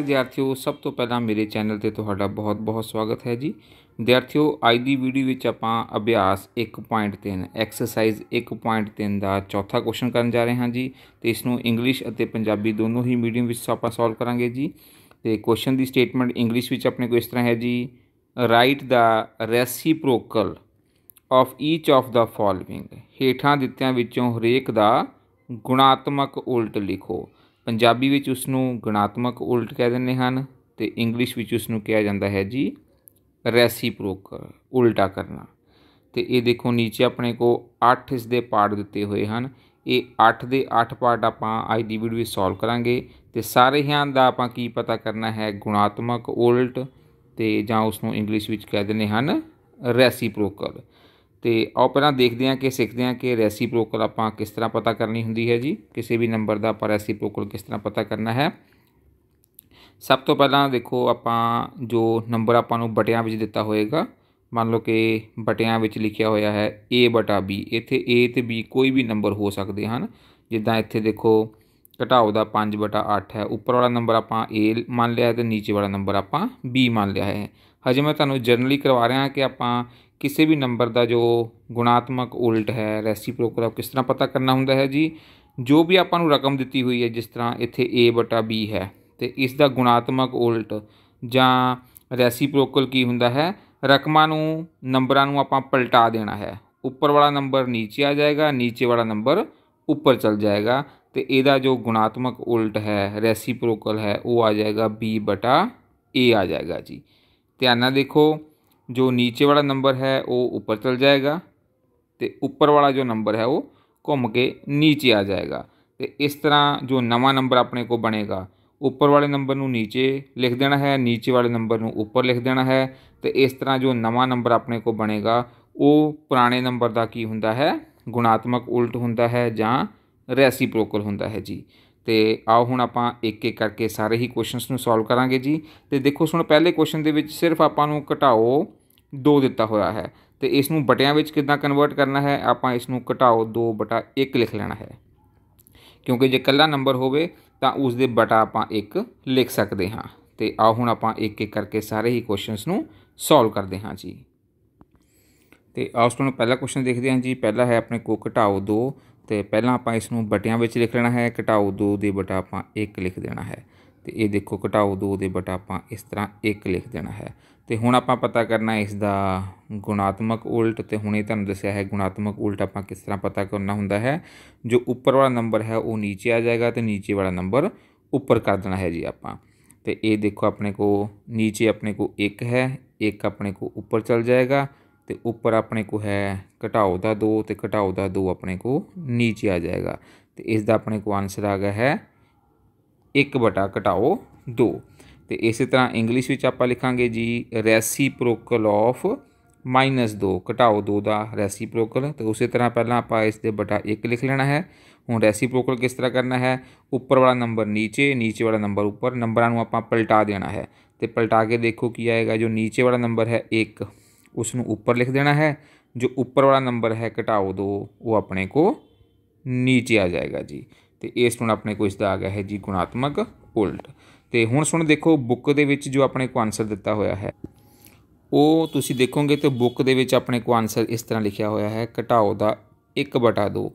ਵਿਦਿਆਰਥੀਓ ਸਭ ਤੋਂ ਪਹਿਲਾਂ ਮੇਰੇ ਚੈਨਲ ਤੇ ਤੁਹਾਡਾ ਬਹੁਤ-ਬਹੁਤ ਸਵਾਗਤ ਹੈ ਜੀ ਵਿਦਿਆਰਥੀਓ ਅੱਜ ਦੀ ਵੀਡੀਓ ਵਿੱਚ ਆਪਾਂ ਅਭਿਆਸ 1.3 ਐਕਸਰਸਾਈਜ਼ 1.3 ਦਾ ਚੌਥਾ ਕੁਐਸਚਨ ਕਰਨ ਜਾ ਰਹੇ ਹਾਂ ਜੀ ਤੇ ਇਸ ਨੂੰ ਇੰਗਲਿਸ਼ ਅਤੇ ਪੰਜਾਬੀ ਦੋਨੋਂ ਹੀ ਮੀਡੀਅਮ ਵਿੱਚ ਆਪਾਂ ਸੋਲਵ ਕਰਾਂਗੇ ਜੀ ਤੇ ਕੁਐਸਚਨ ਦੀ ਸਟੇਟਮੈਂਟ ਇੰਗਲਿਸ਼ ਵਿੱਚ ਆਪਣੇ ਕੋ ਇਸ ਤਰ੍ਹਾਂ ਹੈ ਜੀ write the reciprocal of each of the following ਹੇਠਾਂ ਦਿੱਤਿਆਂ ਵਿੱਚੋਂ ਹਰੇਕ ਦਾ ਗੁਣਾਤਮਕ ਉਲਟ ਲਿਖੋ ਪੰਜਾਬੀ ਵਿੱਚ ਉਸ ਨੂੰ ਗੁਣਾਤਮਕ ਉਲਟ ਕਹਿ ਦਿੰਦੇ ਹਨ ਤੇ ਇੰਗਲਿਸ਼ ਵਿੱਚ ਉਸ ਨੂੰ ਕਿਹਾ ਜਾਂਦਾ ਹੈ ਜੀ ਰੈਸੀਪ੍ਰੋਕ ਉਲਟਾ ਕਰਨਾ ਤੇ ਇਹ ਦੇਖੋ ਨੀਚੇ ਆਪਣੇ ਕੋ 8 ਇਸ ਦੇ ਪਾਰਟ ਦਿੱਤੇ ਹੋਏ ਹਨ ਇਹ 8 ਦੇ 8 ਪਾਰਟ ਆਪਾਂ ਅੱਜ ਦੀ ਵੀਡੀਓ ਵਿੱਚ ਸੋਲਵ ਕਰਾਂਗੇ ਤੇ ਸਾਰੇ ਹਿਆਂ ਦਾ ਆਪਾਂ ਕੀ ਪਤਾ ਕਰਨਾ ਹੈ ਗੁਣਾਤਮਕ ਉਲਟ ਤੇ ਜਾਂ ਉਸ ਨੂੰ ਇੰਗਲਿਸ਼ ਵਿੱਚ ਕਹਿ ਦਿੰਦੇ ਹਨ ਰੈਸੀਪ੍ਰੋਕਲ ਤੇ ਆਓ ਪਹਿਲਾਂ ਦੇਖਦੇ ਹਾਂ ਕਿ ਸਿੱਖਦੇ ਹਾਂ ਕਿ ਰੈਸੀਪ੍ਰੋਕਲ ਆਪਾਂ ਕਿਸ ਤਰ੍ਹਾਂ ਪਤਾ ਕਰਨੀ ਹੁੰਦੀ ਹੈ ਜੀ ਕਿਸੇ ਵੀ ਨੰਬਰ ਦਾ ਆਪਾਂ ਰੈਸੀਪ੍ਰੋਕਲ ਕਿਸ ਤਰ੍ਹਾਂ ਪਤਾ ਕਰਨਾ ਹੈ ਸਭ ਤੋਂ ਪਹਿਲਾਂ ਦੇਖੋ ਆਪਾਂ ਜੋ ਨੰਬਰ ਆਪਾਂ ਨੂੰ ਬਟਿਆਂ ਵਿੱਚ ਦਿੱਤਾ ਹੋਏਗਾ ਮੰਨ ਲਓ ਕਿ ਬਟਿਆਂ ਵਿੱਚ ਲਿਖਿਆ ਹੋਇਆ ਹੈ a ਬਟਾ b ਇੱਥੇ a ਤੇ b ਕੋਈ ਵੀ ਨੰਬਰ ਹੋ ਸਕਦੇ ਹਨ ਜਿੱਦਾਂ ਇੱਥੇ ਦੇਖੋ ਘਟਾਓ ਦਾ 5 ਬਟਾ 8 ਹੈ ਉੱਪਰ ਵਾਲਾ ਨੰਬਰ ਆਪਾਂ a ਮੰਨ ਲਿਆ ਤੇ ਨੀਚੇ ਵਾਲਾ ਨੰਬਰ ਆਪਾਂ b ਮੰਨ ਲਿਆ ਹੈ ਹਜੇ ਮੈਂ ਤੁਹਾਨੂੰ ਜਨਰਲੀ ਕਰਵਾ ਰਿਹਾ ਕਿ ਆਪਾਂ ਕਿਸੇ ਵੀ ਨੰਬਰ ਦਾ ਜੋ ਗੁਣਾਤਮਕ ਉਲਟ ਹੈ ਰੈਸੀਪ੍ਰੋਕਲ ਆਪ ਕਿਸ ਤਰ੍ਹਾਂ ਪਤਾ ਕਰਨਾ ਹੁੰਦਾ ਹੈ ਜੀ ਜੋ ਵੀ ਆਪਾਂ ਨੂੰ ਰਕਮ ਦਿੱਤੀ ਹੋਈ ਹੈ ਜਿਸ ਤਰ੍ਹਾਂ ਇੱਥੇ a ਬਟਾ b ਹੈ ਤੇ ਇਸ ਦਾ ਗੁਣਾਤਮਕ ਉਲਟ ਜਾਂ ਰੈਸੀਪ੍ਰੋਕਲ ਕੀ ਹੁੰਦਾ ਹੈ ਰਕਮਾਂ ਨੂੰ ਨੰਬਰਾਂ ਨੂੰ ਆਪਾਂ ਪਲਟਾ ਦੇਣਾ ਹੈ ਉੱਪਰ ਵਾਲਾ ਨੰਬਰ ਨੀਚੇ ਆ ਜਾਏਗਾ ਨੀਚੇ ਵਾਲਾ ਨੰਬਰ ਉੱਪਰ ਚਲ ਜਾਏਗਾ ਤੇ ਇਹਦਾ ਜੋ ਗੁਣਾਤਮਕ ਉਲਟ ਹੈ ਰੈਸੀਪ੍ਰੋਕਲ ਹੈ ਉਹ ਆ ਜਾਏਗਾ b ਬਟਾ a ਆ ਜਾਏਗਾ ਜੀ ਧਿਆਨ ਨਾਲ ਦੇਖੋ जो नीचे वाला नंबर है वो ऊपर चल जाएगा तो ऊपर वाला जो नंबर है वो ਘੁੰਮ ਕੇ ਨੀਚੇ ਆ ਜਾਏਗਾ ਤੇ ਇਸ ਤਰ੍ਹਾਂ ਜੋ ਨਵਾਂ ਨੰਬਰ ਆਪਣੇ ਕੋ ਬਣੇਗਾ ਉੱਪਰ ਵਾਲੇ ਨੰਬਰ ਨੂੰ ਨੀਚੇ ਲਿਖ ਦੇਣਾ ਹੈ ਨੀਚੇ ਵਾਲੇ ਨੰਬਰ ਨੂੰ ਉੱਪਰ ਲਿਖ ਦੇਣਾ ਹੈ ਤੇ ਇਸ ਤਰ੍ਹਾਂ ਜੋ ਨਵਾਂ ਨੰਬਰ ਆਪਣੇ ਕੋ ਬਣੇਗਾ ਉਹ ਪੁਰਾਣੇ ਨੰਬਰ ਦਾ ਕੀ ਹੁੰਦਾ ਹੈ ਗੁਣਾਤਮਕ ਉਲਟ ਹੁੰਦਾ ਹੈ ਜਾਂ ਰੈਸੀਪ੍ਰੋਕਲ ਹੁੰਦਾ ਹੈ ਜੀ ਤੇ ਆਓ ਹੁਣ ਆਪਾਂ ਇੱਕ ਇੱਕ ਕਰਕੇ ਸਾਰੇ ਹੀ ਕੁਐਸਚਨਸ ਨੂੰ ਸੋਲਵ ਕਰਾਂਗੇ ਜੀ ਤੇ ਦੇਖੋ ਸੁਣ ਪਹਿਲੇ ਕੁਐਸਚਨ ਦੇ ਵਿੱਚ ਸਿਰਫ ਆਪਾਂ ਨੂੰ ਘਟਾਓ 2 ਦਿੱਤਾ ਹੋਇਆ ਹੈ ਤੇ ਇਸ ਨੂੰ ਬਟਿਆਂ ਵਿੱਚ ਕਿਦਾਂ ਕਨਵਰਟ ਕਰਨਾ ਹੈ ਆਪਾਂ ਇਸ ਨੂੰ ਘਟਾਓ 2 1 ਲਿਖ ਲੈਣਾ ਹੈ ਕਿਉਂਕਿ ਜੇ ਇਕੱਲਾ ਨੰਬਰ ਹੋਵੇ ਤਾਂ ਉਸ ਦੇ ਬਟਾ ਆਪਾਂ 1 ਲਿਖ ਸਕਦੇ ਹਾਂ ਤੇ ਆਹ ਹੁਣ ਆਪਾਂ ਇੱਕ ਇੱਕ ਕਰਕੇ ਸਾਰੇ ਹੀ ਕੁਐਸਚਨਸ ਨੂੰ ਸੋਲਵ ਕਰਦੇ ਹਾਂ ਜੀ ਤੇ ਆਓ ਸਟੂਡੈਂਟ ਪਹਿਲਾ ਕੁਐਸਚਨ ਦੇਖਦੇ ਹਾਂ ਜੀ ਪਹਿਲਾ ਹੈ ਆਪਣੇ ਕੋ ਘਟਾਓ 2 ਤੇ ਪਹਿਲਾਂ ਆਪਾਂ ਇਸ ਨੂੰ ਬਟਿਆਂ ਵਿੱਚ ਲਿਖ ਲੈਣਾ ਹੈ ਘਟਾਓ 2 ਦੇ ਬਟਾ ਆਪਾਂ 1 ਲਿਖ ਦੇਣਾ ਹੈ तो ये देखो घटाओ दो दे बटा आप इस तरह एक लिख देना है तो हूँ आप पता करना इसका गुणात्मक उल्ट तो हमने तुम दसिया है गुणात्मक उल्ट आप किस तरह पता करना होंगे है जो उपर वाला नंबर है वह नीचे आ जाएगा तो नीचे वाला नंबर उपर कर देना है जी आप तो ये देखो अपने को नीचे अपने को एक है एक अपने को उपर चल जाएगा तो उपर अपने को है घटाओ का दो घटाओ का दो अपने को नीचे आ जाएगा तो इसका अपने को आंसर आ गया है एक बटा घटाओ दो तो इस तरह इंग्लिश आप लिखा जी रैसी प्रोकल ऑफ माइनस दो घटाओ दो का रैसी प्रोकल तो उस तरह पहला आप इस बटा एक लिख लेना है हूँ रैसी प्रोकल किस तरह करना है उपर वाला नंबर नीचे नीचे वाला नंबर उपर नंबर आप पलटा देना है तो पलटा के देखो की आएगा जो नीचे वाला नंबर है एक उसू उपर लिख देना है जो उपर वाला नंबर है घटाओ दो वो अपने को नीचे आ जाएगा जी ਤੇ ਇਸ ਨੂੰ ਆਪਣੇ ਕੋਲ ਇਸ ਦਾ ਆ ਗਿਆ ਹੈ ਜੀ ਗੁਣਾਤਮਕ ਉਲਟ ਤੇ ਹੁਣ ਸੁਣ ਦੇਖੋ ਬੁੱਕ ਦੇ ਵਿੱਚ ਜੋ ਆਪਣੇ ਕੋ ਆਨਸਰ ਦਿੱਤਾ ਹੋਇਆ ਹੈ ਉਹ ਤੁਸੀਂ ਦੇਖੋਗੇ ਤੇ ਬੁੱਕ ਦੇ ਵਿੱਚ ਆਪਣੇ ਕੋ ਆਨਸਰ ਇਸ ਤਰ੍ਹਾਂ ਲਿਖਿਆ ਹੋਇਆ ਹੈ ਘਟਾਓ ਦਾ 1/2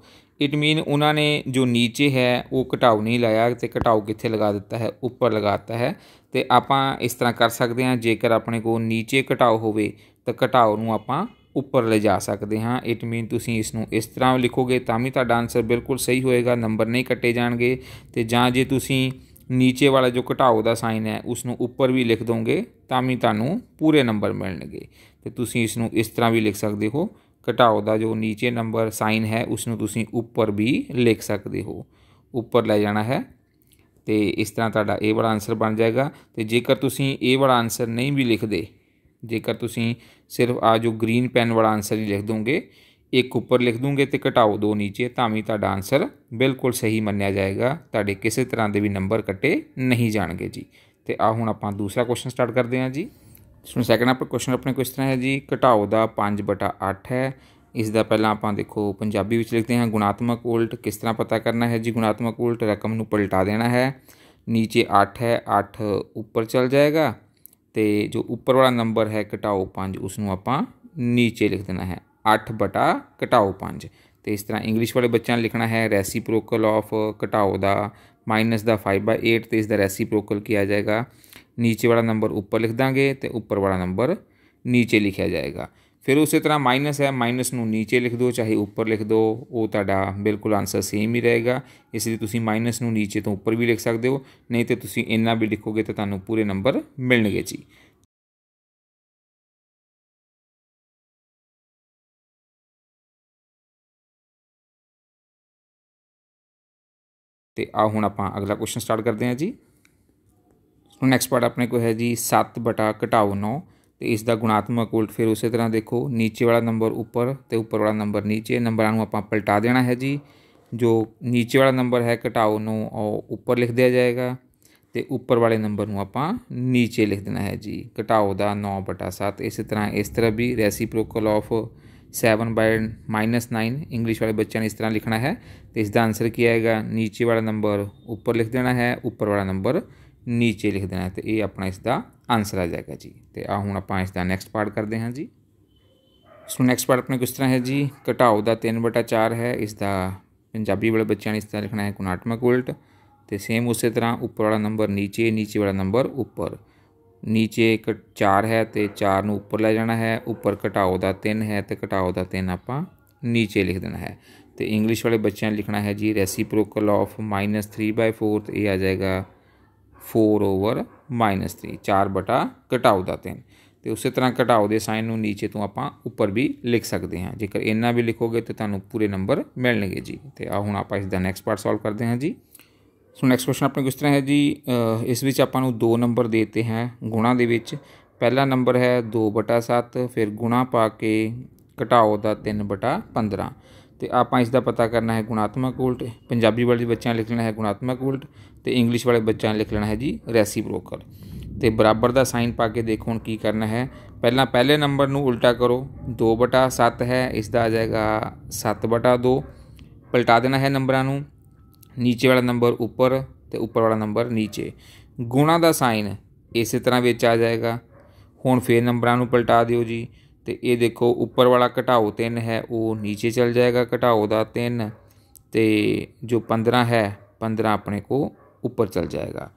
ਇਟ ਮੀਨ ਉਹਨਾਂ ਨੇ ਜੋ ਨੀਚੇ ਹੈ ਉਹ ਘਟਾਓ ਨਹੀਂ ਲਾਇਆ ਤੇ ਘਟਾਓ ਕਿੱਥੇ ਲਗਾ ਦਿੱਤਾ ਹੈ ਉੱਪਰ ਲਗਾਤਾ ਹੈ ਤੇ ਆਪਾਂ ਇਸ ਤਰ੍ਹਾਂ ਕਰ ਸਕਦੇ ਹਾਂ ਜੇਕਰ ਆਪਣੇ ਕੋਲ ਨੀਚੇ ਘਟਾਓ ਹੋਵੇ ਤਾਂ ਘਟਾਓ ਨੂੰ ਆਪਾਂ ਉੱਪਰ ਲੈ ਜਾ ਸਕਦੇ ਹਾਂ ਇਟ ਮੀਨ ਤੁਸੀਂ ਇਸ ਨੂੰ ਇਸ ਤਰ੍ਹਾਂ ਲਿਖੋਗੇ ਤਾਂ ਵੀ ਤੁਹਾਡਾ ਆਨਸਰ ਬਿਲਕੁਲ ਸਹੀ ਹੋਏਗਾ ਨੰਬਰ ਨਹੀਂ ਕੱਟੇ ਜਾਣਗੇ ਤੇ ਜਾਂ ਜੇ ਤੁਸੀਂ ਨੀਚੇ ਵਾਲਾ ਜੋ ਘਟਾਓ ਦਾ ਸਾਈਨ ਹੈ ਉਸ ਨੂੰ ਉੱਪਰ ਵੀ ਲਿਖ ਦੋਗੇ ਤਾਂ ਵੀ ਤੁਹਾਨੂੰ ਪੂਰੇ ਨੰਬਰ ਮਿਲਣਗੇ ਤੇ ਤੁਸੀਂ ਇਸ ਨੂੰ ਇਸ ਤਰ੍ਹਾਂ ਵੀ ਲਿਖ ਸਕਦੇ ਹੋ ਘਟਾਓ ਦਾ ਜੋ ਨੀਚੇ ਨੰਬਰ ਸਾਈਨ ਹੈ ਉਸ ਨੂੰ ਤੁਸੀਂ ਉੱਪਰ ਵੀ ਲਿਖ ਸਕਦੇ ਹੋ ਉੱਪਰ ਲੈ ਜਾਣਾ ਹੈ ਤੇ ਇਸ ਤਰ੍ਹਾਂ ਤੁਹਾਡਾ ਇਹ ਵਾਲਾ ਆਨਸਰ ਬਣ ਜਾਏਗਾ ਤੇ ਜੇਕਰ ਤੁਸੀਂ ਇਹ ਵਾਲਾ ਆਨਸਰ ਨਹੀਂ ਵੀ ਲਿਖਦੇ ਜੇਕਰ ਤੁਸੀਂ ਸਿਰਫ ਆ ਜੋ ਗ੍ਰੀਨ ਪੈਨ ਵਾਲਾ ਆਨਸਰ ਹੀ ਲਿਖ ਦੋਗੇ ਇੱਕ ਉੱਪਰ ਲਿਖ ਦੂੰਗੇ ਤੇ ਘਟਾਓ ਦੋ ਨੀਚੇ ਤਾਂ ਵੀ ਤੁਹਾਡਾ ਆਨਸਰ ਬਿਲਕੁਲ ਸਹੀ ਮੰਨਿਆ ਜਾਏਗਾ ਤੁਹਾਡੇ ਕਿਸੇ ਤਰ੍ਹਾਂ ਦੇ ਵੀ ਨੰਬਰ ਕੱਟੇ ਨਹੀਂ ਜਾਣਗੇ ਜੀ ਤੇ ਆ ਹੁਣ ਆਪਾਂ ਦੂਸਰਾ ਕੁਐਸਚਨ ਸਟਾਰਟ ਕਰਦੇ ਹਾਂ ਜੀ ਸੋ ਸੈਕੰਡ ਆਪਰ ਕੁਐਸਚਨ ਆਪਣੇ ਕੁਐਸਚਨ ਤਰ੍ਹਾਂ ਹੈ ਜੀ ਘਟਾਓ ਦਾ 5/8 ਹੈ ਇਸ ਦਾ ਪਹਿਲਾਂ ਆਪਾਂ ਦੇਖੋ ਪੰਜਾਬੀ ਵਿੱਚ ਲਿਖਦੇ ਹਾਂ ਗੁਣਾਤਮਕ ਉਲਟ ਕਿਸ ਤਰ੍ਹਾਂ ਪਤਾ ਕਰਨਾ ਹੈ ਜੀ ਗੁਣਾਤਮਕ ਉਲਟ ਰਕਮ ਨੂੰ ਪਲਟਾ ਦੇਣਾ ਹੈ ਨੀਚੇ 8 ਹੈ 8 ਉੱਪਰ ਚਲ ਜਾਏਗਾ ਤੇ ਜੋ ਉੱਪਰ ਵਾਲਾ ਨੰਬਰ ਹੈ ਘਟਾਓ 5 ਉਸ ਨੂੰ ਆਪਾਂ ਨੀਚੇ ਲਿਖ ਦੇਣਾ ਹੈ 8 ਬਟਾ ਘਟਾਓ 5 ਤੇ ਇਸ ਤਰ੍ਹਾਂ ਇੰਗਲਿਸ਼ ਵਾਲੇ ਬੱਚਿਆਂ ਨੇ ਲਿਖਣਾ ਹੈ ਰੈਸੀਪ੍ਰੋਕਲ ਆਫ ਘਟਾਓ ਦਾ minus the five by eight तो इसका रेसिप्रोकल किया जाएगा नीचे वाला नंबर ऊपर लिख देंगे तो ऊपर वाला नंबर नीचे लिखा जाएगा ਫਿਰ ਉਸੇ ਤਰ੍ਹਾਂ ਮਾਈਨਸ ਹੈ ਮਾਈਨਸ ਨੂੰ نیچے ਲਿਖ ਦਿਓ ਚਾਹੇ ਉੱਪਰ ਲਿਖ ਦਿਓ ਉਹ ਤੁਹਾਡਾ ਬਿਲਕੁਲ ਆਨਸਰ ਸੇਮ ਹੀ ਰਹੇਗਾ ਇਸ ਲਈ ਤੁਸੀਂ ਮਾਈਨਸ ਨੂੰ نیچے ਤੋਂ ਉੱਪਰ ਵੀ ਲਿਖ ਸਕਦੇ ਹੋ ਨਹੀਂ ਤੇ ਤੁਸੀਂ ਇੰਨਾ ਵੀ ਲਿਖੋਗੇ ਤਾਂ ਤੁਹਾਨੂੰ ਪੂਰੇ ਨੰਬਰ ਮਿਲਣਗੇ ਜੀ ਤੇ ਆ ਹੁਣ ਆਪਾਂ ਅਗਲਾ ਕੁਐਸਚਨ ਸਟਾਰਟ ਕਰਦੇ ਹਾਂ ਜੀ ਨੈਕਸਟ ਪਾਰਟ ਆਪਣੇ ਕੋਲ ਹੈ ਜੀ 7 ਬਟਾ ਘਟਾਓ 9 तो इसका गुणात्मक उल्ट फिर उस तरह देखो नीचे वाला नंबर उपर तो उपर वाला नंबर नीचे नंबर आप पलटा देना है जी जो नीचे वाला नंबर है घटाओ न उपर लिख दिया जाएगा तो उपर वाले नंबर आप नीचे लिख देना है जी घटाओ का नौ बटा सात इस तरह इस तरह भी reciprocal of seven by minus nine English वाले बच्चों ने इस तरह लिखना है तो इसका आंसर की आएगा नीचे वाला नंबर उपर लिख देना है उपर वाला नंबर नीचे लिख देना है तो ये अपना इसका ਆਨਸਰ ਆ ਜਾਏਗਾ ਜੀ ਤੇ ਆ ਹੁਣ ਆਪਾਂ ਇਸ ਦਾ ਨੈਕਸਟ ਪਾਰਟ ਕਰਦੇ ਹਾਂ ਜੀ ਸੋ ਨੈਕਸਟ ਪਾਰਟ ਆਪਣੇ ਕਿਸ ਤਰ੍ਹਾਂ ਹੈ ਜੀ ਘਟਾਓ ਦਾ 3/4 ਹੈ ਇਸ ਦਾ ਪੰਜਾਬੀ ਵਾਲੇ ਬੱਚਿਆਂ ਨੇ ਇਸ ਤਰ੍ਹਾਂ ਲਿਖਣਾ ਹੈ ਗੁਣਾਤਮਕ ਉਲਟ ਤੇ ਸੇਮ ਉਸੇ ਤਰ੍ਹਾਂ ਉੱਪਰ ਵਾਲਾ ਨੰਬਰ ਨੀਚੇ ਨੀਚੇ ਵਾਲਾ ਨੰਬਰ ਉੱਪਰ ਨੀਚੇ ਇੱਕ 4 ਹੈ ਤੇ 4 ਨੂੰ ਉੱਪਰ ਲੈ ਜਾਣਾ ਹੈ ਉੱਪਰ ਘਟਾਓ ਦਾ 3 ਹੈ ਤੇ ਘਟਾਓ ਦਾ 3 ਆਪਾਂ ਨੀਚੇ ਲਿਖ ਦੇਣਾ ਹੈ ਤੇ ਇੰਗਲਿਸ਼ ਵਾਲੇ ਬੱਚਿਆਂ ਨੇ ਲਿਖਣਾ ਹੈ ਜੀ ਰੈਸੀਪ੍ਰੋਕਲ ਆਫ -3/4 ਇਹ ਆ ਜਾਏਗਾ फोर ओवर ਮਾਈਨਸ 3 4 ਬਟਾ ਘਟਾਓ ਦਾ 3 ਤੇ ਉਸੇ ਤਰ੍ਹਾਂ ਘਟਾਓ ਦੇ ਸਾਈਨ ਨੂੰ ਨੀਚੇ ਤੋਂ ਆਪਾਂ ਉੱਪਰ ਵੀ ਲਿਖ ਸਕਦੇ ਹਾਂ ਜੇਕਰ ਇੰਨਾ ਵੀ ਲਿਖੋਗੇ ਤੇ ਤੁਹਾਨੂੰ ਪੂਰੇ ਨੰਬਰ ਮਿਲਣਗੇ ਜੀ ਤੇ ਆ ਹੁਣ ਆਪਾਂ ਇਸ ਦਾ ਨੈਕਸਟ ਪਾਰਟ ਸੋਲਵ ਕਰਦੇ ਹਾਂ ਜੀ ਸੋ ਨੈਕਸਟ ਕੁਐਸਚਨ ਆਪਣੇ ਕਿਸ ਤਰ੍ਹਾਂ ਹੈ ਜੀ ਇਸ ਵਿੱਚ ਆਪਾਂ ਨੂੰ ਦੋ ਨੰਬਰ ਦਿੱਤੇ ਹੈ ਗੁਣਾ ਦੇ ਵਿੱਚ ਪਹਿਲਾ ਨੰਬਰ ਹੈ 2/7 ਫਿਰ ਗੁਣਾ ਪਾ ਕੇ ਘਟਾਓ ਦਾ 3/15 ਤੇ ਆਪਾਂ ਇਸ ਦਾ ਪਤਾ ਕਰਨਾ ਹੈ ਗੁਣਾਤਮਕ ਉਲਟ ਪੰਜਾਬੀ ਵਾਲੇ ਬੱਚਿਆਂ ਲਿਖ ਲੈਣਾ ਹੈ ਗੁਣਾਤਮਕ ਉਲਟ ਤੇ ਇੰਗਲਿਸ਼ ਵਾਲੇ ਬੱਚਿਆਂ ਲਿਖ ਲੈਣਾ ਹੈ ਜੀ ਰੈਸੀਪ੍ਰੋਕਲ ਤੇ ਬਰਾਬਰ ਦਾ ਸਾਈਨ ਪਾ ਕੇ ਦੇਖੋ ਹੁਣ ਕੀ ਕਰਨਾ ਹੈ ਪਹਿਲਾਂ ਪਹਿਲੇ ਨੰਬਰ ਨੂੰ ਉਲਟਾ ਕਰੋ 2/7 ਹੈ ਇਸ ਦਾ ਆ ਜਾਏਗਾ 7/2 ਪਲਟਾ ਦੇਣਾ ਹੈ ਨੰਬਰਾਂ ਨੂੰ ਨੀਚੇ ਵਾਲਾ ਨੰਬਰ ਉੱਪਰ ਤੇ ਉੱਪਰ ਵਾਲਾ ਨੰਬਰ ਨੀਚੇ ਗੁਣਾ ਦਾ ਸਾਈਨ ਇਸੇ ਤਰ੍ਹਾਂ ਵਿੱਚ ਆ ਜਾਏਗਾ ਹੁਣ ਫੇਰ ਨੰਬਰਾਂ ਨੂੰ ਪਲਟਾ ਦਿਓ ਜੀ तो ये देखो ऊपर वाला घटाओ तीन है वो नीचे चल जाएगा घटाओ का तीन तो जो पंद्रह है पंद्रह अपने को उपर चल जाएगा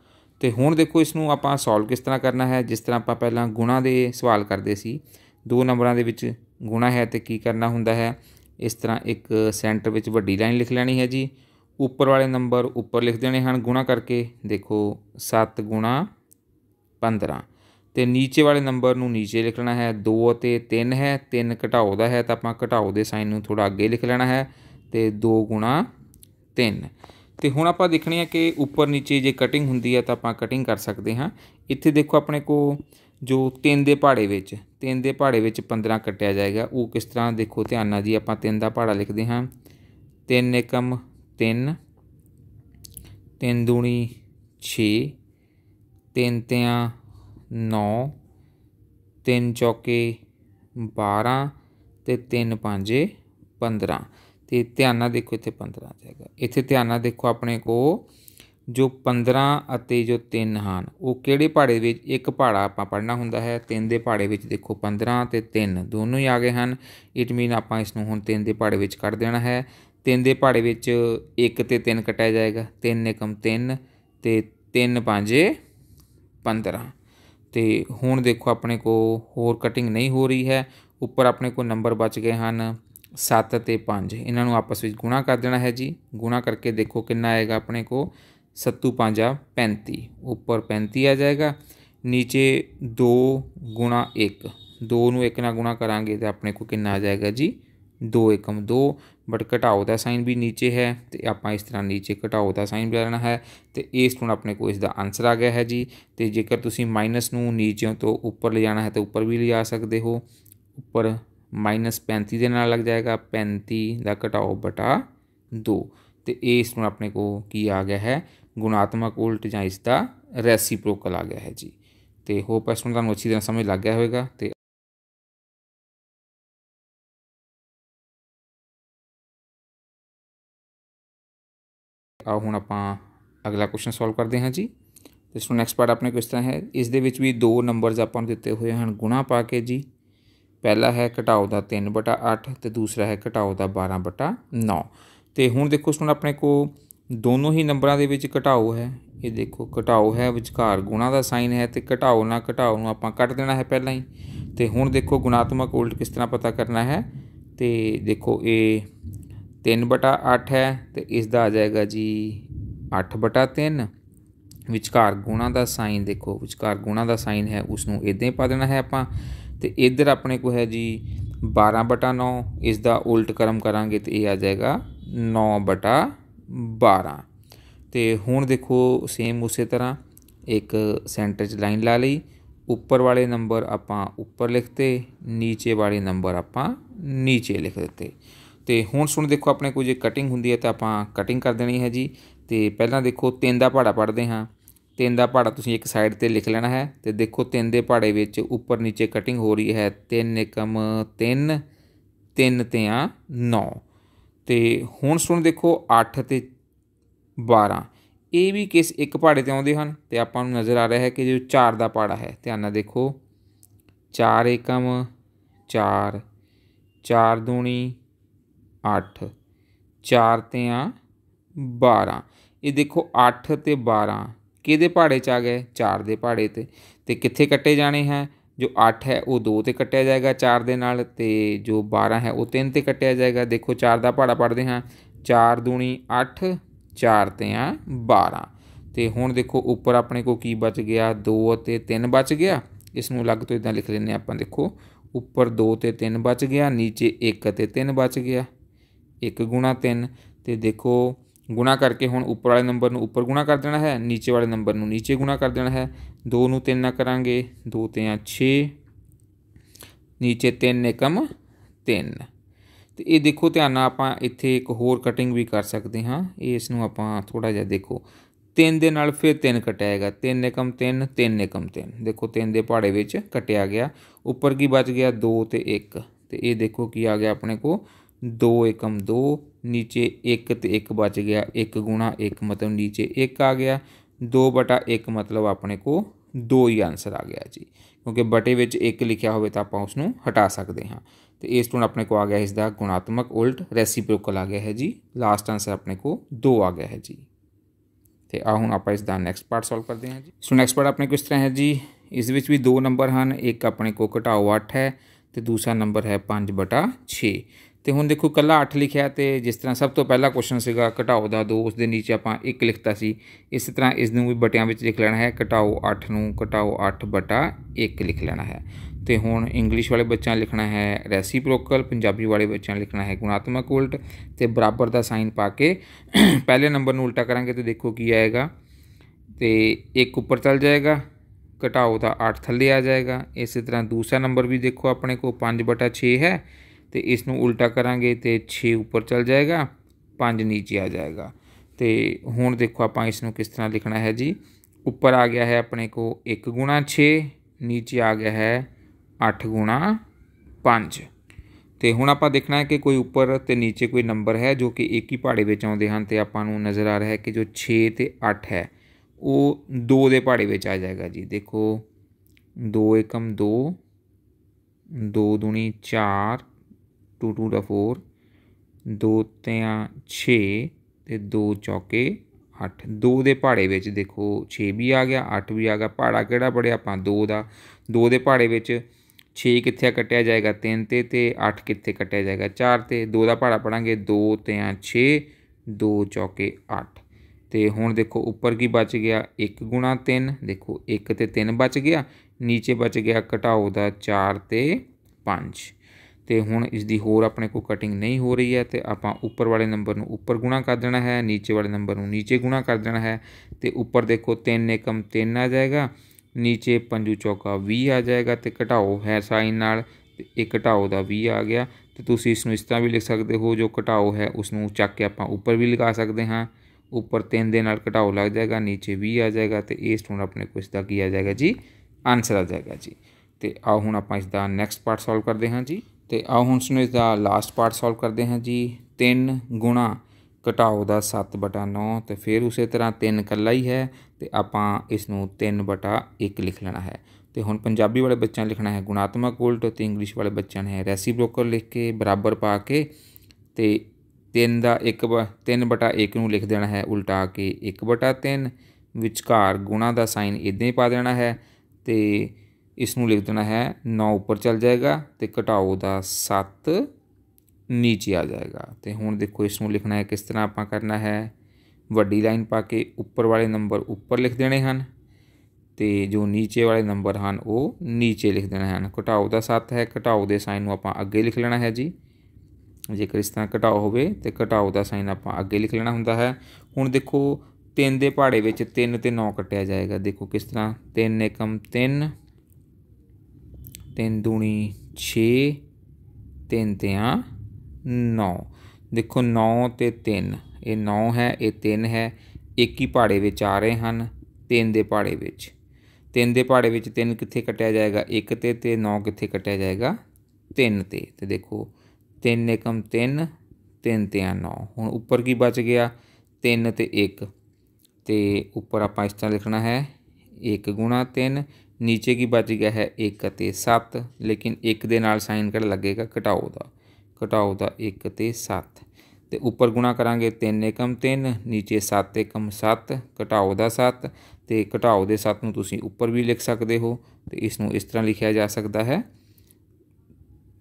तो हूँ देखो इसनों आप सॉल्व किस तरह करना है जिस तरह आप पहला गुणा के सवाल करते दो नंबर के गुणा है तो की करना होंगे है इस तरह एक सेंटर वीडी लाइन लिख ਲਿਖ है जी उपर वाले नंबर उपर लिख देने हैं गुणा करके देखो सत्त गुणा पंद्रह ਤੇ ਨੀਚੇ ਵਾਲੇ ਨੰਬਰ ਨੂੰ ਨੀਚੇ ਲਿਖਣਾ ਹੈ 2 ਅਤੇ 3 ਹੈ 3 ਘਟਾਓ ਦਾ ਹੈ ਤਾਂ ਆਪਾਂ ਘਟਾਓ ਦੇ ਸਾਈਨ ਨੂੰ ਥੋੜਾ ਅੱਗੇ ਲਿਖ ਲੈਣਾ ਹੈ ਤੇ 2 ਗੁਣਾ 3 ਤੇ ਹੁਣ ਆਪਾਂ ਦੇਖਣੀ ਹੈ ਕਿ ਉੱਪਰ ਨੀਚੇ ਜੇ ਕਟਿੰਗ ਹੁੰਦੀ ਹੈ ਤਾਂ ਆਪਾਂ ਕਟਿੰਗ ਕਰ ਸਕਦੇ ਹਾਂ ਇੱਥੇ ਦੇਖੋ ਆਪਣੇ ਕੋ ਜੋ 3 ਦੇ ਪਹਾੜੇ ਵਿੱਚ 3 ਦੇ ਪਹਾੜੇ ਵਿੱਚ 15 ਕੱਟਿਆ ਜਾਏਗਾ ਉਹ ਕਿਸ ਤਰ੍ਹਾਂ ਦੇਖੋ ਧਿਆਨ ਨਾਲ ਜੀ ਆਪਾਂ 3 ਦਾ ਪਹਾੜਾ ਲਿਖਦੇ ਹਾਂ 3 1 3 3 ਦੂਣੀ 6 ਤਿੰਨ ਤਿਆਂ नौ ਤਿੰਨ ਚੌਕੇ ਬਾਰ੍ਹਾਂ ਅਤੇ ਤਿੰਨ ਪੰਜੇ ਪੰਦਰ੍ਹਾਂ ਅਤੇ ਧਿਆਨ ਨਾਲ ਦੇਖੋ ਇੱਥੇ ਪੰਦਰ੍ਹਾਂ ਜਾਏਗਾ ਇੱਥੇ ਧਿਆਨ ਨਾਲ ਦੇਖੋ ਆਪਣੇ ਕੋਲ ਜੋ ਪੰਦਰ੍ਹਾਂ ਅਤੇ ਜੋ ਤਿੰਨ ਹਨ ਉਹ ਕਿਹੜੇ ਪਹਾੜੇ ਵਿੱਚ ਇੱਕ ਪਹਾੜਾ ਆਪਾਂ ਪੜਨਾ ਹੁੰਦਾ ਹੈ ਤਿੰਨ ਦੇ ਪਹਾੜੇ ਵਿੱਚ ਦੇਖੋ ਪੰਦਰ੍ਹਾਂ ਅਤੇ ਤਿੰਨ ਦੋਨੋਂ ਹੀ ਆ ਗਏ ਹਨ ਇਟ ਮੀਨ ਆਪਾਂ ਇਸ ਨੂੰ ਹੁਣ ਤਿੰਨ ਦੇ ਪਹਾੜੇ ਵਿੱਚ ਕੱਢ ਦੇਣਾ ਹੈ ਤਿੰਨ ਦੇ ਪਹਾੜੇ ਵਿੱਚ ਇੱਕ ਤੇ ਤਿੰਨ ਕੱਟਿਆ ਜਾਏਗਾ ਤਿੰਨ ਇਕਮ ਤਿੰਨ ਅਤੇ ਤਿੰਨ ਪੰਜੇ ਪੰਦਰ੍ਹਾਂ ਤੇ ਹੁਣ ਦੇਖੋ ਆਪਣੇ ਕੋ ਹੋਰ ਕਟਿੰਗ ਨਹੀਂ ਹੋ ਰਹੀ ਹੈ ਉੱਪਰ ਆਪਣੇ ਕੋ ਨੰਬਰ ਬਚ ਗਏ ਹਨ 7 ਤੇ 5 ਇਹਨਾਂ ਨੂੰ ਆਪਸ ਵਿੱਚ ਗੁਣਾ ਕਰ ਦੇਣਾ ਹੈ ਜੀ ਗੁਣਾ ਕਰਕੇ ਦੇਖੋ ਕਿੰਨਾ ਆਏਗਾ ਆਪਣੇ ਕੋ 7 5 35 ਉੱਪਰ 35 ਆ ਜਾਏਗਾ ਨੀਚੇ 2 ਗੁਣਾ 1 2 ਨੂੰ 1 ਨਾਲ ਗੁਣਾ ਕਰਾਂਗੇ ਤੇ ਆਪਣੇ ਕੋ ਕਿੰਨਾ ਆ ਜਾਏਗਾ ਜੀ 2 1 2 ਬਟ ਘਟਾਓ ਦਾ ਸਾਈਨ ਵੀ ਨੀਚੇ ਹੈ ਤੇ ਆਪਾਂ ਇਸ ਤਰ੍ਹਾਂ ਨੀਚੇ ਘਟਾਓ ਦਾ ਸਾਈਨ ਲੈਣਾ ਹੈ ਤੇ ਇਸ ਤੋਂ ਆਪਣੇ ਕੋਲ ਇਸ ਦਾ ਆਨਸਰ ਆ ਗਿਆ ਹੈ ਜੀ ਤੇ ਜੇਕਰ ਤੁਸੀਂ ਮਾਈਨਸ ਨੂੰ ਨੀਚੇ ਤੋਂ ਉੱਪਰ ਲੈ ਜਾਣਾ ਹੈ ਤਾਂ ਉੱਪਰ ਵੀ ਜਾ ਸਕਦੇ ਹੋ ਉੱਪਰ ਮਾਈਨਸ -35 ਦੇ ਨਾਲ ਲੱਗ ਜਾਏਗਾ 35 ਦਾ ਘਟਾਓ ਬਟਾ 2 ਤੇ ਇਸ ਨੂੰ ਆਪਣੇ ਕੋਲ ਕੀ ਆ ਗਿਆ ਹੈ ਗੁਣਾਤਮਕ ਉਲਟ ਜਾਂ ਇਸ ਦਾ ਰੈਸੀਪ੍ਰੋਕਲ ਆ ਗਿਆ ਹੈ ਜੀ ਤੇ ਹੋਪ ਇਸ ਨੂੰ ਤੁਹਾਨੂੰ ਅੱਛੀ ਤਰ੍ਹਾਂ ਸਮਝ ਲੱਗ ਗਿਆ ਹੋਵੇਗਾ ਤੇ ਆਓ ਹੁਣ ਆਪਾਂ ਅਗਲਾ ਕੁਐਸਚਨ ਸੋਲਵ ਕਰਦੇ ਹਾਂ ਜੀ ਇਸ ਨੂੰ ਨੈਕਸਟ ਪਾਰਟ ਆਪਣੇ ਕੁਐਸਚਨ ਤਰ੍ਹਾਂ ਹੈ ਇਸ ਦੇ ਵਿੱਚ ਵੀ ਦੋ ਨੰਬਰਸ ਆਪਾਂ ਨੂੰ ਦਿੱਤੇ ਹੋਏ ਹਨ ਗੁਣਾ ਪਾ ਕੇ ਜੀ ਪਹਿਲਾ ਹੈ ਘਟਾਓ ਦਾ 3/8 ਤੇ ਦੂਸਰਾ ਹੈ ਘਟਾਓ ਦਾ 12/9 ਤੇ ਹੁਣ ਦੇਖੋ ਸੁਣ ਨੂੰ ਆਪਣੇ ਕੋ ਦੋਨੋਂ ਹੀ ਨੰਬਰਾਂ ਦੇ ਵਿੱਚ ਘਟਾਓ ਹੈ ਇਹ ਦੇਖੋ ਘਟਾਓ ਹੈ ਵਿਚਕਾਰ ਗੁਣਾ ਦਾ ਸਾਈਨ ਹੈ ਤੇ ਘਟਾਓ ਨਾਲ ਘਟਾਓ ਨੂੰ ਆਪਾਂ ਕੱਟ ਦੇਣਾ ਹੈ ਪਹਿਲਾਂ ਹੀ ਤੇ ਹੁਣ ਦੇਖੋ ਗੁਣਾਤਮਕ ਉਲਟ ਕਿਸ ਤਰ੍ਹਾਂ ਪਤਾ ਕਰਨਾ ਹੈ ਤੇ ਦੇਖੋ ਇਹ ਤਿੰਨ ਬਟਾ 8 ਹੈ ਤੇ ਇਸ ਦਾ ਆ ਜਾਏਗਾ ਜੀ 8 ਬਟਾ 3 ਵਿਚਕਾਰ ਗੁਣਾ ਦਾ ਸਾਈਨ ਦੇਖੋ ਵਿਚਕਾਰ ਗੁਣਾ ਦਾ ਸਾਈਨ ਹੈ ਉਸ ਨੂੰ ਇਦਾਂ ਹੀ ਪਾ ਦੇਣਾ ਹੈ ਆਪਾਂ ਤੇ ਇਧਰ ਆਪਣੇ ਕੋ ਹੈ ਜੀ 12 ਬਟਾ 9 ਇਸ ਦਾ ਉਲਟ ਕਰਮ ਕਰਾਂਗੇ ਤੇ ਇਹ ਆ ਜਾਏਗਾ 9 ਬਟਾ 12 ਤੇ ਹੁਣ ਦੇਖੋ ਸੇਮ ਉਸੇ ਤਰ੍ਹਾਂ ਇੱਕ ਸੈਂਟਰ 'ਚ ਲਾਈਨ ਲਾ ਲਈ ਉੱਪਰ ਵਾਲੇ ਨੰਬਰ ਆਪਾਂ ਉੱਪਰ ਲਿਖਤੇ ਨੀਚੇ ਵਾਲੇ ਨੰਬਰ ਆਪਾਂ ਨੀਚੇ ਲਿਖ ਦਿੱਤੇ ਤੇ ਹੁਣ ਸੁਣ ਦੇਖੋ ਆਪਣੇ ਕੋਈ ਜੇ ਕਟਿੰਗ ਹੁੰਦੀ ਹੈ ਤਾਂ ਆਪਾਂ ਕਟਿੰਗ ਕਰ ਦੇਣੀ ਹੈ ਜੀ ਤੇ ਪਹਿਲਾਂ ਦੇਖੋ ਤਿੰਨ ਦਾ ਪਹਾੜਾ ਪੜਦੇ ਹਾਂ ਤਿੰਨ ਦਾ ਪਹਾੜਾ ਤੁਸੀਂ ਇੱਕ ਸਾਈਡ ਤੇ ਲਿਖ ਲੈਣਾ ਹੈ ਤੇ ਦੇਖੋ ਤਿੰਨ ਦੇ ਪਹਾੜੇ ਵਿੱਚ ਉੱਪਰ ਨੀਚੇ ਕਟਿੰਗ ਹੋ ਰਹੀ ਹੈ 3 1 3 3 ਤੇ ਆ 9 ਤੇ ਹੁਣ ਸੁਣ ਦੇਖੋ 8 ਤੇ 12 ਇਹ ਵੀ ਕਿਸ ਇੱਕ ਪਹਾੜੇ ਤੇ ਆਉਂਦੇ ਹਨ ਤੇ ਆਪਾਂ ਨੂੰ ਨਜ਼ਰ ਆ ਰਿਹਾ ਹੈ ਕਿ ਜੋ 4 ਦਾ ਪਹਾੜਾ ਹੈ ਧਿਆਨ ਨਾਲ ਦੇਖੋ 4 1 4 4 ਦੂਣੀ 8 4 ਤੇ ਆ 12 ਇਹ ਦੇਖੋ 8 ਤੇ 12 ਕਿਹਦੇ ਪਹਾੜੇ ਚ ਆ ਗਏ 4 ਦੇ ਪਹਾੜੇ ਤੇ ਤੇ ਕਿੱਥੇ ਕੱਟੇ ਜਾਣੇ ਹੈ ਜੋ 8 ਹੈ ਉਹ 2 ਤੇ ਕੱਟਿਆ ਜਾਏਗਾ 4 ਦੇ ਨਾਲ ਤੇ ਜੋ 12 ਹੈ ਉਹ 3 ਤੇ ਕੱਟਿਆ ਜਾਏਗਾ ਦੇਖੋ 4 ਦਾ ਪਹਾੜਾ ਪੜਦੇ ਹਾਂ 4 ਦੂਣੀ 8 4 ਤੇ ਆ 12 ਤੇ ਹੁਣ ਦੇਖੋ ਉੱਪਰ ਆਪਣੇ ਕੋ ਕੀ ਬਚ ਗਿਆ 2 ਅਤੇ 3 ਬਚ ਗਿਆ ਇਸ ਨੂੰ ਅਲੱਗ ਤੋਂ ਇਦਾਂ ਲਿਖ ਲੈਨੇ ਆਪਾਂ ਦੇਖੋ ਉੱਪਰ 2 ਤੇ 3 ਬਚ ਗਿਆ ਨੀਚੇ 1 ਅਤੇ 3 ਬਚ ਗਿਆ एक गुणा तीन तो देखो गुणा करके हूँ उपर वाले नंबर उपर गुणा कर देना है नीचे वाले नंबर नीचे गुणा कर देना है दो तीन करा दो तया छे नीचे तीन एकम तीन तो ये देखो ध्यान आप इतने एक होर कटिंग भी कर सकते हाँ इसमें आप थोड़ा जहा देखो तीन दे फिर तीन कटेगा तीन एकम तीन तीन एकम तीन देखो तीन दे पहाड़े में कटिया गया उपर की बच गया दो एक तो ये देखो कि आ गया अपने को दो एकम दो नीचे एक तो एक बच गया एक गुणा एक मतलब नीचे एक आ गया दो बटा एक मतलब अपने को दो ही आंसर आ गया जी क्योंकि बटे में एक लिखा हो तो उसू हटा सकते हाँ तो इस तुम अपने को आ गया इसका गुणात्मक उल्ट रेसीप्रोकल आ गया है जी लास्ट आंसर अपने को दो आ गया है जी तो आह आप इसका नैक्सट पार्ट सॉल्व करते हैं जी सो नैक्सट पार्ट अपने को इस तरह है जी इस भी दो नंबर हैं एक अपने को घटाओ अठ है तो दूसरा नंबर है पाँच बटा छे ਤੇ ਹੁਣ ਦੇਖੋ ਕੱਲਾ 8 ਲਿਖਿਆ ਤੇ ਜਿਸ ਤਰ੍ਹਾਂ ਸਭ ਤੋਂ ਪਹਿਲਾ ਕੁਐਸਚਨ ਸੀਗਾ ਘਟਾਓ ਦਾ 2 ਉਸ ਦੇ ਨੀਚੇ ਆਪਾਂ 1 ਲਿਖਤਾ ਸੀ ਇਸ ਤਰ੍ਹਾਂ ਇਸ ਨੂੰ ਵੀ ਬਟਿਆਂ ਵਿੱਚ ਲਿਖ ਲੈਣਾ ਹੈ ਘਟਾਓ 8 ਨੂੰ ਘਟਾਓ 8 ਬਟਾ 1 ਲਿਖ ਲੈਣਾ ਹੈ ਤੇ ਹੁਣ ਇੰਗਲਿਸ਼ ਵਾਲੇ ਬੱਚਿਆਂ ਲਿਖਣਾ ਹੈ ਰੈਸੀਪ੍ਰੋਕਲ ਪੰਜਾਬੀ ਵਾਲੇ ਬੱਚਿਆਂ ਲਿਖਣਾ ਹੈ ਗੁਣਾਤਮਕ ਉਲਟ ਤੇ ਬਰਾਬਰ ਦਾ ਸਾਈਨ ਪਾ ਕੇ ਪਹਿਲੇ ਨੰਬਰ ਨੂੰ ਉਲਟਾ ਕਰਾਂਗੇ ਤੇ ਦੇਖੋ ਕੀ ਆਏਗਾ ਤੇ ਇੱਕ ਉੱਪਰ ਚੱਲ ਜਾਏਗਾ ਘਟਾਓ ਦਾ 8 ਥੱਲੇ ਆ ਜਾਏਗਾ ਇਸੇ ਤਰ੍ਹਾਂ ਦੂਸਰਾ ਨੰਬਰ ਵੀ ਦੇਖੋ ਆਪਣੇ ਕੋ 5/6 ਹੈ ਤੇ ਇਸ ਨੂੰ ਉਲਟਾ ਕਰਾਂਗੇ ਤੇ 6 ਉੱਪਰ ਚਲ ਜਾਏਗਾ 5 ਨੀਚੇ ਆ ਜਾਏਗਾ ਤੇ ਹੁਣ ਦੇਖੋ ਆਪਾਂ ਇਸ ਨੂੰ ਕਿਸ ਤਰ੍ਹਾਂ ਲਿਖਣਾ ਹੈ ਜੀ ਉੱਪਰ ਆ ਗਿਆ ਹੈ ਆਪਣੇ ਕੋ 1 ਗੁਣਾ 6 ਨੀਚੇ ਆ ਗਿਆ ਹੈ 8 ਗੁਣਾ 5 ਤੇ ਹੁਣ ਆਪਾਂ ਦੇਖਣਾ ਹੈ ਕਿ ਕੋਈ ਉੱਪਰ ਤੇ ਨੀਚੇ ਕੋਈ ਨੰਬਰ ਹੈ ਜੋ ਕਿ ਇੱਕ ਹੀ ਪਹਾੜੇ ਵਿੱਚ ਆਉਂਦੇ ਹਨ ਤੇ ਆਪਾਂ ਨੂੰ ਨਜ਼ਰ ਆ ਰਿਹਾ ਹੈ ਕਿ ਜੋ 6 ਤੇ 8 ਹੈ ਉਹ 2 ਦੇ ਪਹਾੜੇ ਵਿੱਚ ਆ ਜਾਏਗਾ ਜੀ ਦੇਖੋ 2 1 2 2 2 4 टू टू दा फोर दो ਤਿਆਂ 6 ਤੇ 2 ਚੌਕੇ 8 2 ਦੇ ਪਹਾੜੇ ਵਿੱਚ ਦੇਖੋ 6 ਵੀ ਆ ਗਿਆ 8 ਵੀ ਆ ਗਿਆ ਪਹਾੜਾ ਕਿਹੜਾ ਪੜਿਆ ਆਪਾਂ 2 ਦਾ 2 ਦੇ ਪਹਾੜੇ ਵਿੱਚ 6 ਕਿੱਥੇ ਕੱਟਿਆ ਜਾਏਗਾ 3 ਤੇ ਤੇ 8 ਕਿੱਥੇ ਕੱਟਿਆ ਜਾਏਗਾ 4 ਤੇ 2 ਦਾ ਪਹਾੜਾ ਪੜਾਂਗੇ 2 ਤਿਆਂ 6 2 ਚੌਕੇ 8 ਤੇ ਹੁਣ ਦੇਖੋ ਉੱਪਰ ਕੀ ਬਚ ਗਿਆ 1 ਗੁਣਾ 3 ਦੇਖੋ 1 ਤੇ 3 ਬਚ ਗਿਆ ਨੀਚੇ ਬਚ ਗਿਆ ਘਟਾਓ ਦਾ 4 ਤੇ 5 ਤੇ ਹੁਣ ਇਸ ਦੀ ਹੋਰ ਆਪਣੇ ਕੋ ਕਟਿੰਗ ਨਹੀਂ ਹੋ ਰਹੀ ਹੈ ਤੇ ਆਪਾਂ ਉੱਪਰ ਵਾਲੇ ਨੰਬਰ ਨੂੰ ਉੱਪਰ ਗੁਣਾ ਕਰ ਦੇਣਾ ਹੈ ਨੀਚੇ ਵਾਲੇ ਨੰਬਰ ਨੂੰ ਨੀਚੇ ਗੁਣਾ ਕਰ ਦੇਣਾ ਹੈ ਤੇ ਉੱਪਰ ਦੇਖੋ 3 1 3 ਆ ਜਾਏਗਾ ਨੀਚੇ 5 ਚੌਕਾ 20 ਆ ਜਾਏਗਾ ਤੇ ਘਟਾਓ ਹੈ ਸਾਈਨ ਨਾਲ ਤੇ ਇਹ ਘਟਾਓ ਦਾ 20 ਆ ਗਿਆ ਤੇ ਤੁਸੀਂ ਇਸ ਨੂੰ ਇਸ ਤਰ੍ਹਾਂ ਵੀ ਲਿਖ ਸਕਦੇ ਹੋ ਜੋ ਘਟਾਓ ਹੈ ਉਸ ਨੂੰ ਚੱਕ ਕੇ ਆਪਾਂ ਉੱਪਰ ਵੀ ਲਗਾ ਸਕਦੇ ਹਾਂ ਉੱਪਰ 3 ਦੇ ਨਾਲ ਘਟਾਓ ਲੱਗ ਜਾਏਗਾ ਨੀਚੇ 20 ਆ ਜਾਏਗਾ ਤੇ ਇਹ ਸਟੂਡੈਂਟ ਆਪਣੇ ਕੋਲ ਇਸ ਦਾ ਕੀ ਆ ਜਾਏਗਾ ਜੀ ਆਨਸਰ ਆ ਜਾਏਗਾ ਜੀ ਤੇ ਆਓ ਹੁਣ ਆਪਾਂ ਇਸ ਦਾ ਨੈਕਸਟ ਪਾਰਟ ਸੋਲਵ ਕਰਦੇ ਹਾਂ ਜੀ ਤੇ ਆਓ ਹੁਣ ਇਸ ਨੂੰ ਇਸ ਦਾ ਲਾਸਟ ਪਾਰਟ ਸੋਲਵ ਕਰਦੇ ਹਾਂ ਜੀ 3 ਗੁਣਾ ਘਟਾਓ ਦਾ 7 9 ਤੇ ਫਿਰ ਉਸੇ ਤਰ੍ਹਾਂ 3 ਇਕੱਲਾ ਹੀ ਹੈ ਤੇ ਆਪਾਂ ਇਸ ਨੂੰ 3 1 ਲਿਖ ਲੈਣਾ ਹੈ ਤੇ ਹੁਣ ਪੰਜਾਬੀ ਵਾਲੇ ਬੱਚਿਆਂ ਨੇ ਲਿਖਣਾ ਹੈ ਗੁਣਾਤਮਕ ਉਲਟ ਤੇ ਇੰਗਲਿਸ਼ ਵਾਲੇ ਬੱਚਿਆਂ ਨੇ ਰੈਸੀਪ੍ਰੋਕਲ ਲਿਖ ਕੇ ਬਰਾਬਰ ਪਾ ਕੇ ਤੇ 3 ਦਾ 1 3 1 ਨੂੰ ਲਿਖ ਦੇਣਾ ਹੈ ਉਲਟਾ ਕੇ 1 3 ਵਿਚਕਾਰ ਗੁਣਾ ਦਾ ਸਾਈਨ ਇਦਾਂ ਹੀ ਪਾ ਦੇਣਾ ਹੈ ਤੇ ਇਸ ਨੂੰ ਲਿਖ ਦੇਣਾ ਹੈ 9 ਉੱਪਰ ਚੱਲ ਜਾਏਗਾ ਤੇ ਘਟਾਓ ਦਾ 7 ਨੀਚੇ ਆ ਜਾਏਗਾ ਤੇ ਹੁਣ ਦੇਖੋ ਇਸ ਨੂੰ ਲਿਖਣਾ ਹੈ ਕਿਸ ਤਰ੍ਹਾਂ ਆਪਾਂ ਕਰਨਾ ਹੈ ਵੱਡੀ ਲਾਈਨ ਪਾ ਕੇ ਉੱਪਰ ਵਾਲੇ ਨੰਬਰ ਉੱਪਰ ਲਿਖ ਦੇਣੇ ਹਨ ਤੇ ਜੋ ਨੀਚੇ ਵਾਲੇ ਨੰਬਰ ਹਨ ਉਹ ਨੀਚੇ ਲਿਖ ਦੇਣੇ ਹਨ ਘਟਾਓ ਦਾ 7 ਹੈ ਘਟਾਓ ਦੇ ਸਾਈਨ ਨੂੰ ਆਪਾਂ ਅੱਗੇ ਲਿਖ ਲੈਣਾ ਹੈ ਜੀ ਜੇਕਰ ਇਸ ਤਰ੍ਹਾਂ ਘਟਾਓ ਹੋਵੇ ਤੇ ਘਟਾਓ ਦਾ ਸਾਈਨ ਆਪਾਂ ਅੱਗੇ ਲਿਖ ਲੈਣਾ ਹੁੰਦਾ ਹੈ ਹੁਣ ਦੇਖੋ 3 ਦੇ ਪਹਾੜੇ ਵਿੱਚ 3 ਤੇ 9 ਕੱਟਿਆ ਜਾਏਗਾ ਦੇਖੋ ਕਿਸ ਤਰ੍ਹਾਂ 3 1 3 ਤਿੰਨ ਦੂਣੀ 6 ਤਿੰਨ ਤਿਆਂ 9 ਦੇਖੋ 9 ਤੇ 3 ਇਹ 9 ਹੈ ਇਹ 3 ਹੈ ਇੱਕ ਹੀ ਪਹਾੜੇ ਵਿੱਚ ਆ ਰਹੇ ਹਨ ਤਿੰਨ ਦੇ ਪਹਾੜੇ ਵਿੱਚ ਤਿੰਨ ਦੇ ਪਹਾੜੇ ਵਿੱਚ ਤਿੰਨ ਕਿੱਥੇ ਕੱਟਿਆ ਜਾਏਗਾ ਇੱਕ ਤੇ ਤੇ 9 ਕਿੱਥੇ ਕੱਟਿਆ ਜਾਏਗਾ ਤਿੰਨ ਤੇ ਤੇ ਦੇਖੋ ਤਿੰਨ ਏਕਮ ਤਿੰਨ ਤਿੰਨ ਤਿਆਂ 9 ਹੁਣ ਉੱਪਰ ਕੀ ਬਚ ਗਿਆ ਤਿੰਨ ਤੇ 1 ਤੇ ਉੱਪਰ ਆਪਾਂ ਇਸ ਤਰ੍ਹਾਂ ਲਿਖਣਾ ਹੈ 1 ਗੁਣਾ 3 ਨੀਚੇ ਕੀ ਬਚ ਗਿਆ ਹੈ 1 ਅਤੇ 7 ਲੇਕਿਨ 1 ਦੇ ਨਾਲ ਸਾਈਨ ਕਰ ਲੱਗੇਗਾ ਘਟਾਓ ਦਾ ਘਟਾਓ ਦਾ 1 ਤੇ 7 ਤੇ ਉੱਪਰ ਗੁਣਾ ਕਰਾਂਗੇ 3 ਏਕਮ 3 ਨੀਚੇ 7 ਏਕਮ 7 ਘਟਾਓ ਦਾ 7 ਤੇ ਘਟਾਓ ਦੇ 7 ਨੂੰ ਤੁਸੀਂ ਉੱਪਰ ਵੀ ਲਿਖ ਸਕਦੇ ਹੋ ਤੇ ਇਸ ਨੂੰ ਇਸ ਤਰ੍ਹਾਂ ਲਿਖਿਆ ਜਾ ਸਕਦਾ ਹੈ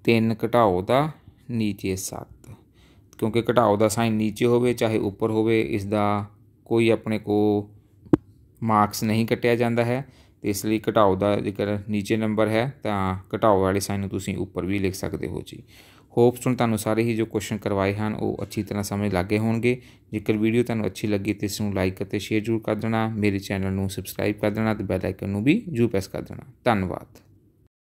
3 ਘਟਾਓ ਦਾ ਨੀਚੇ 7 ਕਿਉਂਕਿ ਘਟਾਓ ਦਾ ਸਾਈਨ ਨੀਚੇ ਹੋਵੇ ਚਾਹੇ ਉੱਪਰ ਹੋਵੇ ਇਸ ਦਾ ਕੋਈ ਆਪਣੇ ਕੋ ਮਾਰਕਸ ਨਹੀਂ ਕੱਟਿਆ ਜਾਂਦਾ ਹੈ ਤੇ ਇਸ ਲਈ ਘਟਾਓ ਦਾ ਜੇਕਰ ਨੀਚੇ ਨੰਬਰ ਹੈ ਤਾਂ ਘਟਾਓ ਵਾਲੇ ਸਾਈਨ ਨੂੰ ਤੁਸੀਂ ਉੱਪਰ ਵੀ ਲਿਖ ਸਕਦੇ ਹੋ ਜੀ ਹੋਪਸ ਹੁਣ ਤੁਹਾਨੂੰ ਸਾਰੇ ਹੀ ਜੋ ਕੁਐਸਚਨ ਕਰਵਾਏ ਹਨ ਉਹ ਅੱਛੀ ਤਰ੍ਹਾਂ ਸਮਝ ਲੱਗੇ ਹੋਣਗੇ ਜੇਕਰ ਵੀਡੀਓ ਤੁਹਾਨੂੰ ਅੱਛੀ ਲੱਗੀ ਤੇ ਇਸ ਨੂੰ ਲਾਈਕ ਅਤੇ ਸ਼ੇਅਰ ਜ਼ਰੂਰ ਕਰ ਦੇਣਾ ਮੇਰੇ ਚੈਨਲ ਨੂੰ ਸਬਸਕ੍ਰਾਈਬ ਕਰ ਦੇਣਾ ਤੇ ਬੈਲ ਆਈਕਨ ਨੂੰ ਵੀ ਜੂ ਪ੍ਰੈਸ ਕਰ ਦੇਣਾ ਧੰਨਵਾਦ